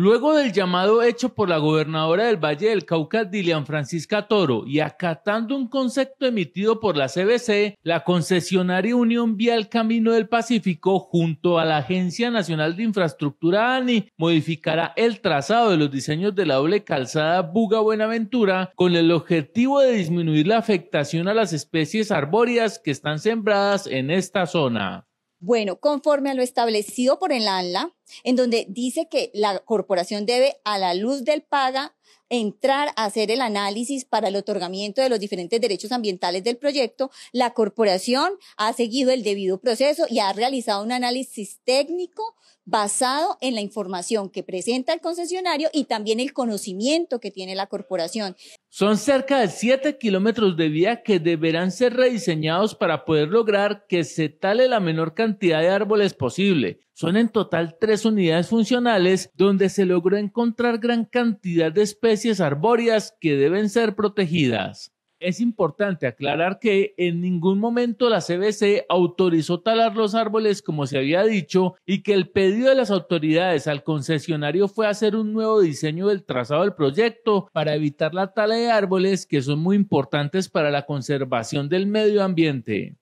Luego del llamado hecho por la gobernadora del Valle del Cauca, Dilian Francisca Toro, y acatando un concepto emitido por la CBC, la concesionaria Unión vía el Camino del Pacífico, junto a la Agencia Nacional de Infraestructura ANI, modificará el trazado de los diseños de la doble calzada Buga Buenaventura con el objetivo de disminuir la afectación a las especies arbóreas que están sembradas en esta zona. Bueno, conforme a lo establecido por el ANLA, en donde dice que la corporación debe, a la luz del paga, entrar a hacer el análisis para el otorgamiento de los diferentes derechos ambientales del proyecto, la corporación ha seguido el debido proceso y ha realizado un análisis técnico basado en la información que presenta el concesionario y también el conocimiento que tiene la corporación. Son cerca de siete kilómetros de vía que deberán ser rediseñados para poder lograr que se tale la menor cantidad de árboles posible son en total tres unidades funcionales donde se logró encontrar gran cantidad de especies arbóreas que deben ser protegidas. Es importante aclarar que en ningún momento la CBC autorizó talar los árboles como se había dicho y que el pedido de las autoridades al concesionario fue hacer un nuevo diseño del trazado del proyecto para evitar la tala de árboles que son muy importantes para la conservación del medio ambiente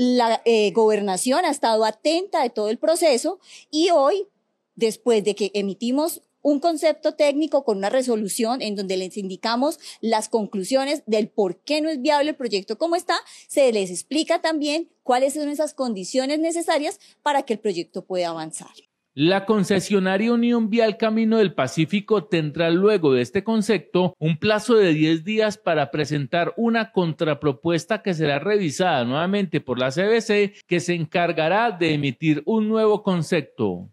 la eh, gobernación ha estado atenta de todo el proceso y hoy, después de que emitimos un concepto técnico con una resolución en donde les indicamos las conclusiones del por qué no es viable el proyecto como está, se les explica también cuáles son esas condiciones necesarias para que el proyecto pueda avanzar. La concesionaria Unión Vial Camino del Pacífico tendrá luego de este concepto un plazo de 10 días para presentar una contrapropuesta que será revisada nuevamente por la CBC que se encargará de emitir un nuevo concepto.